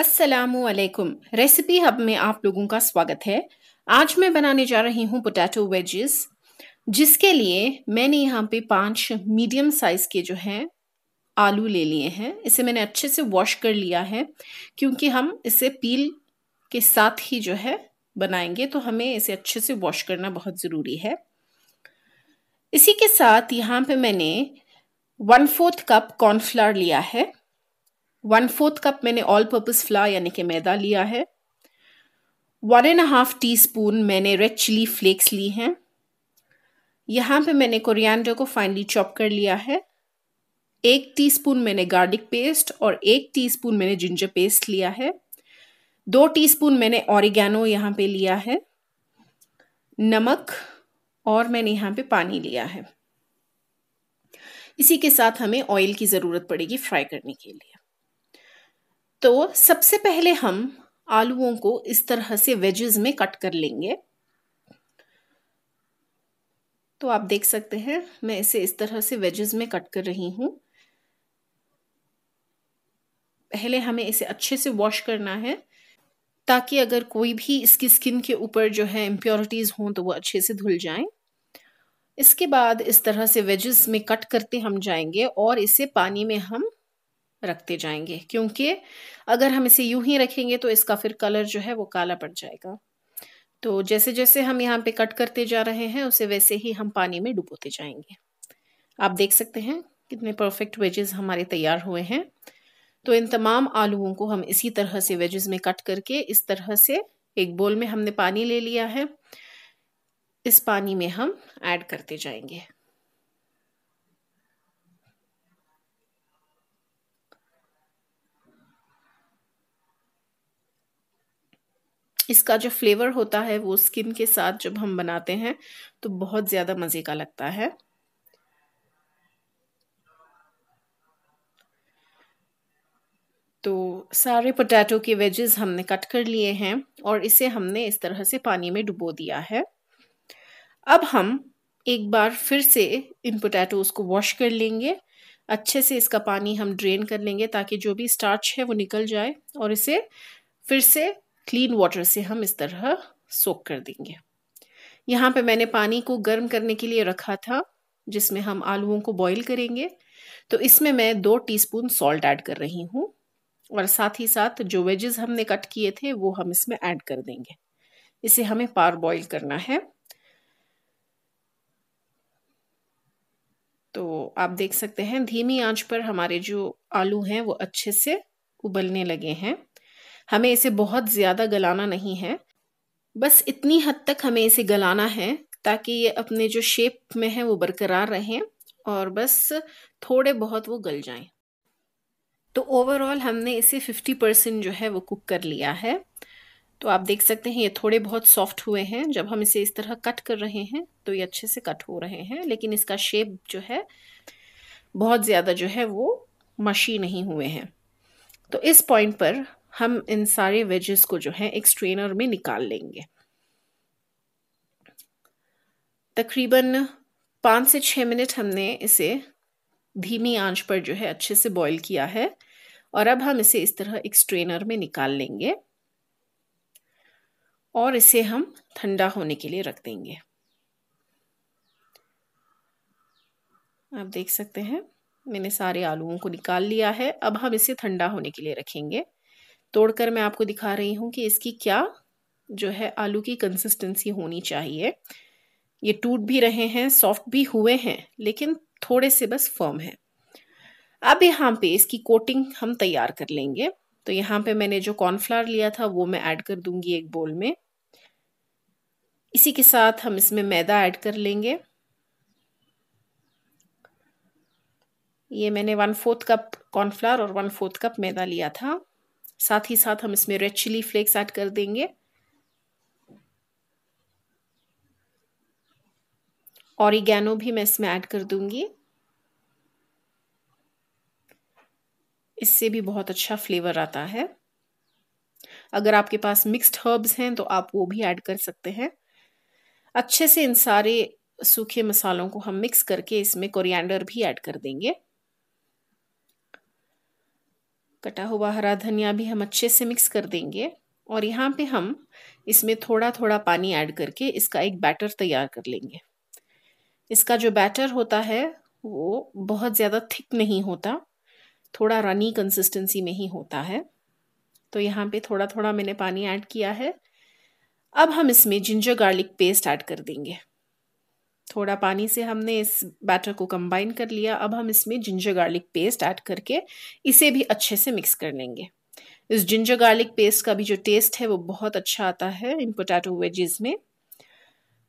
असलकुम recipe hub में आप लोगों का स्वागत है आज मैं बनाने जा रही हूँ पोटैटो वेजेस जिसके लिए मैंने यहाँ पे पांच मीडियम साइज़ के जो हैं आलू ले लिए हैं इसे मैंने अच्छे से वॉश कर लिया है क्योंकि हम इसे पील के साथ ही जो है बनाएंगे तो हमें इसे अच्छे से वॉश करना बहुत ज़रूरी है इसी के साथ यहाँ पे मैंने वन फोर्थ कप कॉर्नफ्लावर लिया है वन फोर्थ कप मैंने ऑल पर्पज़ फ्ला यानी कि मैदा लिया है one and half teaspoon मैंने रेड चिली फ्लेक्स ली हैं यहाँ पे मैंने कोरिएंडर को फाइनली चॉप कर लिया है एक टीस्पून मैंने गार्लिक पेस्ट और एक टीस्पून मैंने जिंजर पेस्ट लिया है दो टीस्पून मैंने ऑरिगेनो यहाँ पे लिया है नमक और मैंने यहाँ पे पानी लिया है इसी के साथ हमें ऑयल की ज़रूरत पड़ेगी फ्राई करने के लिए तो सबसे पहले हम आलूओं को इस तरह से वेजेस में कट कर लेंगे तो आप देख सकते हैं मैं इसे इस तरह से वेजेस में कट कर रही हूं पहले हमें इसे अच्छे से वॉश करना है ताकि अगर कोई भी इसकी स्किन के ऊपर जो है इम्प्योरिटीज़ हों तो वो अच्छे से धुल जाएं इसके बाद इस तरह से वेजेस में कट करते हम जाएंगे और इसे पानी में हम रखते जाएंगे क्योंकि अगर हम इसे यूं ही रखेंगे तो इसका फिर कलर जो है वो काला पड़ जाएगा तो जैसे जैसे हम यहाँ पे कट करते जा रहे हैं उसे वैसे ही हम पानी में डुबोते जाएंगे आप देख सकते हैं कितने परफेक्ट वेजेस हमारे तैयार हुए हैं तो इन तमाम आलूओं को हम इसी तरह से वेजेस में कट करके इस तरह से एक बोल में हमने पानी ले लिया है इस पानी में हम ऐड करते जाएंगे इसका जो फ्लेवर होता है वो स्किन के साथ जब हम बनाते हैं तो बहुत ज़्यादा मज़े का लगता है तो सारे पोटैटो के वेजेस हमने कट कर लिए हैं और इसे हमने इस तरह से पानी में डुबो दिया है अब हम एक बार फिर से इन पोटैटोज़ को वॉश कर लेंगे अच्छे से इसका पानी हम ड्रेन कर लेंगे ताकि जो भी स्टार्च है वो निकल जाए और इसे फिर से क्लीन वाटर से हम इस तरह सोक कर देंगे यहाँ पे मैंने पानी को गर्म करने के लिए रखा था जिसमें हम आलूओं को बॉईल करेंगे तो इसमें मैं दो टीस्पून सॉल्ट ऐड कर रही हूँ और साथ ही साथ जो वेजेस हमने कट किए थे वो हम इसमें ऐड कर देंगे इसे हमें पार बॉईल करना है तो आप देख सकते हैं धीमी आंच पर हमारे जो आलू हैं वो अच्छे से उबलने लगे हैं हमें इसे बहुत ज़्यादा गलाना नहीं है बस इतनी हद तक हमें इसे गलाना है ताकि ये अपने जो शेप में है वो बरकरार रहें और बस थोड़े बहुत वो गल जाएं तो ओवरऑल हमने इसे 50 परसेंट जो है वो कुक कर लिया है तो आप देख सकते हैं ये थोड़े बहुत सॉफ्ट हुए हैं जब हम इसे इस तरह कट कर रहे हैं तो ये अच्छे से कट हो रहे हैं लेकिन इसका शेप जो है बहुत ज़्यादा जो है वो मशी नहीं हुए हैं तो इस पॉइंट पर हम इन सारे वेजेस को जो है एक स्ट्रेनर में निकाल लेंगे तकरीबन पाँच से छः मिनट हमने इसे धीमी आंच पर जो है अच्छे से बॉईल किया है और अब हम इसे इस तरह एक स्ट्रेनर में निकाल लेंगे और इसे हम ठंडा होने के लिए रख देंगे आप देख सकते हैं मैंने सारे आलूओं को निकाल लिया है अब हम इसे ठंडा होने के लिए रखेंगे तोड़कर मैं आपको दिखा रही हूँ कि इसकी क्या जो है आलू की कंसिस्टेंसी होनी चाहिए ये टूट भी रहे हैं सॉफ्ट भी हुए हैं लेकिन थोड़े से बस फर्म हैं अब यहाँ पे इसकी कोटिंग हम तैयार कर लेंगे तो यहाँ पे मैंने जो कॉर्नफ्लावर लिया था वो मैं ऐड कर दूंगी एक बोल में इसी के साथ हम इसमें मैदा ऐड कर लेंगे ये मैंने वन फोर्थ कप कॉर्नफ्लावर और वन फोर्थ कप मैदा लिया था साथ ही साथ हम इसमें रेड चिली फ्लेक्स ऐड कर देंगे ऑरिगेनो भी मैं इसमें ऐड कर दूंगी इससे भी बहुत अच्छा फ्लेवर आता है अगर आपके पास मिक्स्ड हर्ब्स हैं तो आप वो भी ऐड कर सकते हैं अच्छे से इन सारे सूखे मसालों को हम मिक्स करके इसमें कोरिएंडर भी ऐड कर देंगे कटा हुआ हरा धनिया भी हम अच्छे से मिक्स कर देंगे और यहाँ पे हम इसमें थोड़ा थोड़ा पानी ऐड करके इसका एक बैटर तैयार कर लेंगे इसका जो बैटर होता है वो बहुत ज़्यादा थिक नहीं होता थोड़ा रनी कंसिस्टेंसी में ही होता है तो यहाँ पे थोड़ा थोड़ा मैंने पानी ऐड किया है अब हम इसमें जिंजर गार्लिक पेस्ट ऐड कर देंगे थोड़ा पानी से हमने इस बैटर को कंबाइन कर लिया अब हम इसमें जिंजर गार्लिक पेस्ट ऐड करके इसे भी अच्छे से मिक्स कर लेंगे इस जिंजर गार्लिक पेस्ट का भी जो टेस्ट है वो बहुत अच्छा आता है इन पोटैटो वेजेस में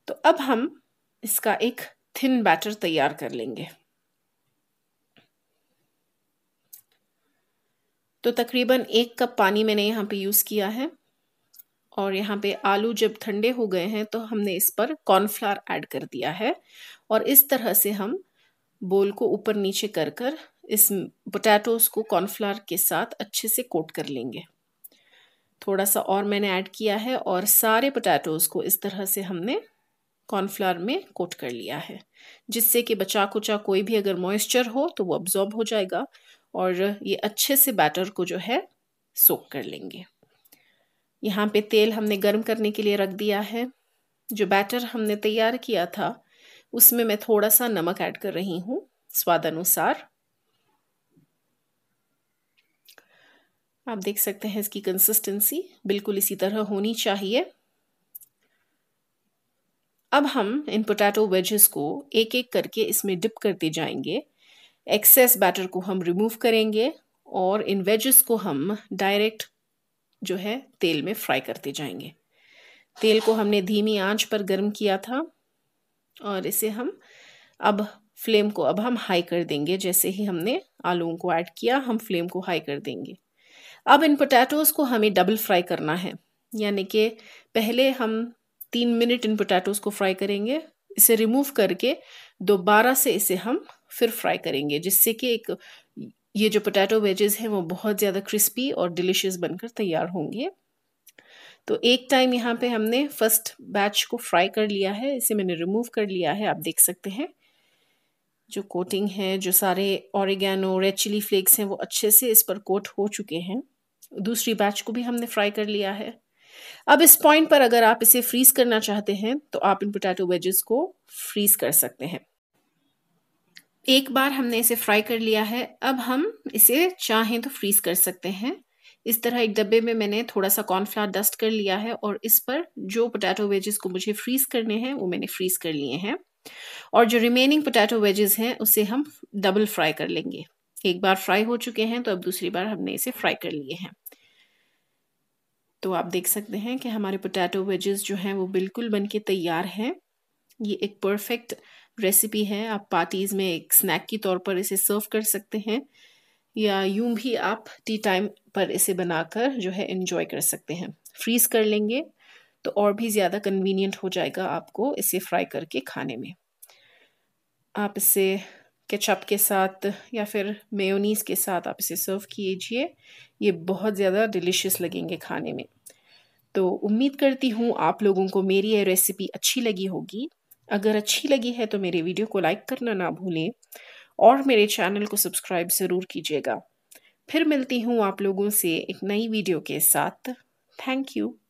तो अब हम इसका एक थिन बैटर तैयार कर लेंगे तो तकरीबन एक कप पानी मैंने यहाँ पे यूज़ किया है और यहाँ पे आलू जब ठंडे हो गए हैं तो हमने इस पर कॉर्नफ्लावर ऐड कर दिया है और इस तरह से हम बोल को ऊपर नीचे कर कर इस पोटैटोज़ को कॉर्नफ्लावर के साथ अच्छे से कोट कर लेंगे थोड़ा सा और मैंने ऐड किया है और सारे पोटैटोज़ को इस तरह से हमने कॉर्नफ्लावर में कोट कर लिया है जिससे कि बचा कुचा कोई भी अगर मॉइस्चर हो तो वो अब्जॉर्ब हो जाएगा और ये अच्छे से बैटर को जो है सोक कर लेंगे यहाँ पे तेल हमने गर्म करने के लिए रख दिया है जो बैटर हमने तैयार किया था उसमें मैं थोड़ा सा नमक ऐड कर रही हूँ स्वाद अनुसार आप देख सकते हैं इसकी कंसिस्टेंसी बिल्कुल इसी तरह होनी चाहिए अब हम इन पोटैटो वेजेस को एक एक करके इसमें डिप करते जाएंगे एक्सेस बैटर को हम रिमूव करेंगे और इन वेजेस को हम डायरेक्ट जो है तेल में फ्राई करते जाएंगे तेल को हमने धीमी आंच पर गर्म किया था और इसे हम अब फ्लेम को अब हम हाई कर देंगे जैसे ही हमने आलूओं को ऐड किया हम फ्लेम को हाई कर देंगे अब इन पोटैटोज़ को हमें डबल फ्राई करना है यानी कि पहले हम तीन मिनट इन पोटैटोज़ को फ्राई करेंगे इसे रिमूव करके दोबारा से इसे हम फिर फ्राई करेंगे जिससे कि एक ये जो पोटैटो वेजेस हैं वो बहुत ज़्यादा क्रिस्पी और डिलिशियस बनकर तैयार होंगे तो एक टाइम यहाँ पे हमने फर्स्ट बैच को फ्राई कर लिया है इसे मैंने रिमूव कर लिया है आप देख सकते हैं जो कोटिंग है जो सारे ऑरिगेनो रेड चिली फ्लेक्स हैं वो अच्छे से इस पर कोट हो चुके हैं दूसरी बैच को भी हमने फ्राई कर लिया है अब इस पॉइंट पर अगर आप इसे फ्रीज़ करना चाहते हैं तो आप इन पोटैटो वेजेस को फ्रीज़ कर सकते हैं एक बार हमने इसे फ्राई कर लिया है अब हम इसे चाहें तो फ्रीज़ कर सकते हैं इस तरह एक डब्बे में मैंने थोड़ा सा कॉर्नफ्लावर डस्ट कर लिया है और इस पर जो पोटैटो वेजेस को मुझे फ्रीज़ करने हैं वो मैंने फ्रीज़ कर लिए हैं और जो रिमेनिंग पोटैटो वेजेस हैं उसे हम डबल फ्राई कर लेंगे एक बार फ्राई हो चुके हैं तो अब दूसरी बार हमने इसे फ्राई कर लिए हैं तो आप देख सकते हैं कि हमारे पोटैटो वेजेस जो हैं वो बिल्कुल बनके तैयार हैं ये एक परफेक्ट रेसिपी है आप पार्टीज़ में एक स्नैक के तौर पर इसे सर्व कर सकते हैं या यूं भी आप टी टाइम पर इसे बनाकर जो है इन्जॉय कर सकते हैं फ्रीज़ कर लेंगे तो और भी ज़्यादा कन्वीनियंट हो जाएगा आपको इसे फ्राई करके खाने में आप इसे केचप के साथ या फिर मेयोनीज़ के साथ आप इसे सर्व कीजिए ये बहुत ज़्यादा डिलिशियस लगेंगे खाने में तो उम्मीद करती हूँ आप लोगों को मेरी ये रेसिपी अच्छी लगी होगी अगर अच्छी लगी है तो मेरे वीडियो को लाइक करना ना भूलें और मेरे चैनल को सब्सक्राइब ज़रूर कीजिएगा फिर मिलती हूँ आप लोगों से एक नई वीडियो के साथ थैंक यू